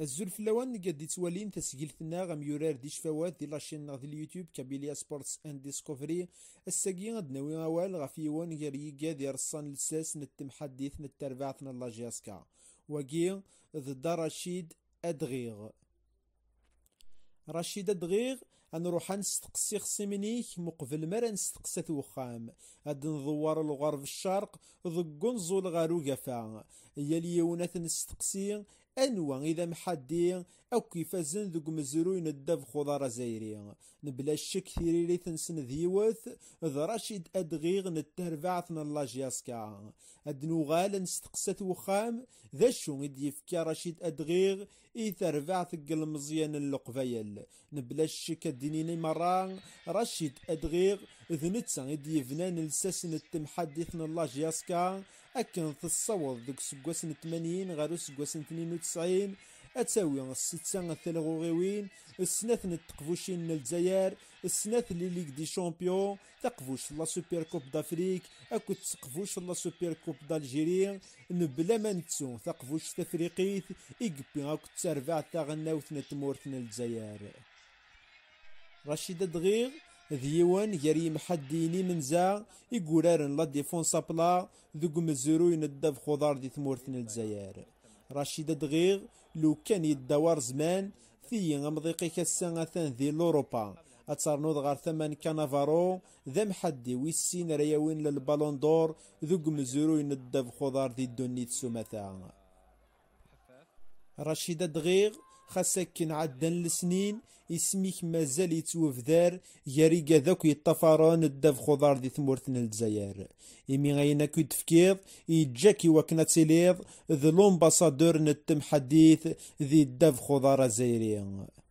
الزول في اللوان نقد يتوالين تسجيلتنا غم يرار ديش شفاوات دي لاشين نغد اليوتيوب كابيليا سبورتس ان ديسكوفري الساقي غد نوي غوال غفي وان غيري يرصان لساس نتم حديث نتربع الله جاسكا وقير ضد رشيد ادغيغ رشيد ادغيغ ان روح نستقصي خصمنيك مقبل مرا نستقصي وخام هاد نظور الغرب الشرق ضقون زول غارو قفا يا ليونات نستقصي انوا اذا محدي او كيفازن ذوك مزروين الدف خضار زايري نبلا الشك في لي تنسن ذيوث ذراشيد ادغيغ نتهرفعثن الله جياسكا هاد نوغال نستقسات وخام ذا شو غيدي يفكي رشيد ادغيغ يثرفعث قل مزيان اللقفايل نبلا الشك الديني مرا رشيد ادغيغ d netta i d-yebnan lsas n temḥaddit n laǧyas kar akken tessaweḍ deg useggas n 80 ɣer useggas n 92 ad tawi s-sitta n tleɣɣuɣiwin, s-snat n teqbucin n Lezzayer, s-snat li Ligue des Champions, taqbuct la Super Coupe d'Afrique akked tqbuct la Super Coupe d'Algérie, nbla ma nettu taqbuct tafriqit i yewwi akked terbaɛt taɣelnawt n tmurt n Lezzayer. Racida Dɣiɣ ديوان غير محديني من زا يقولارن لا ديفونس بلا ذوق مزروين الدف خضار دي ثمورتن الجزائر رشيد دغير لو كان يدور زمان في غمضيقي كاسان اثان ذي لوروبا اتصرنوض غار ثمان كانافارو ذا محدي ويسين رياوين للبالون دور ذوق مزروين الدف خضار دي الدنيا رشيد دغير خاصك خسكن عدا السنين اسميك مازال يتوفدار ياري ذاك يطفران الدف خضار دي ثمورتنا الجزائر إمي غاينا كو تفكيض يجاكي وكنا تليض ذلون باصادور نتم حديث ذي الدف خضار زايرين